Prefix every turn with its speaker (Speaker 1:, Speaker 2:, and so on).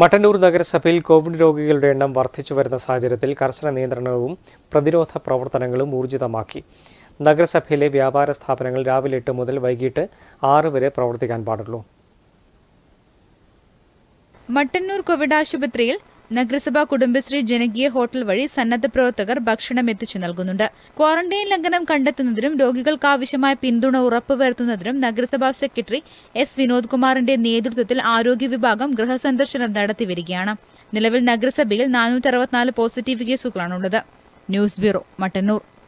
Speaker 1: മട്ടന്നൂർ നഗരസഭയിൽ കോവിഡ് രോഗികളുടെ എണ്ണം വർദ്ധിച്ചു വരുന്ന സാഹചര്യത്തിൽ കർശന നിയന്ത്രണവും പ്രതിരോധ പ്രവർത്തനങ്ങളും ഊർജിതമാക്കി നഗരസഭയിലെ വ്യാപാര സ്ഥാപനങ്ങൾ രാവിലെ എട്ട് മുതൽ വൈകിട്ട് ആറ് വരെ പ്രവർത്തിക്കാൻ പാടുള്ളൂ
Speaker 2: മട്ടന്നൂർ കോവിഡ് ആശുപത്രിയിൽ നഗരസഭ കുടുംബശ്രീ ജനകീയ ഹോട്ടൽ വഴി സന്നദ്ധ പ്രവർത്തകർ ഭക്ഷണം എത്തിച്ചു നൽകുന്നുണ്ട് ക്വാറന്റൈൻ ലംഘനം കണ്ടെത്തുന്നതിനും രോഗികൾക്കാവശ്യമായ പിന്തുണ ഉറപ്പുവരുത്തുന്നതിനും നഗരസഭാ സെക്രട്ടറി എസ് വിനോദ് കുമാറിന്റെ നേതൃത്വത്തിൽ ആരോഗ്യ വിഭാഗം ഗൃഹസന്ദർശനം നടത്തിവരികയാണ് നിലവിൽ നഗരസഭയിൽ നാനൂറ്റി പോസിറ്റീവ് കേസുകളാണുള്ളത് ന്യൂസ് ബ്യൂറോ മട്ടന്നൂർ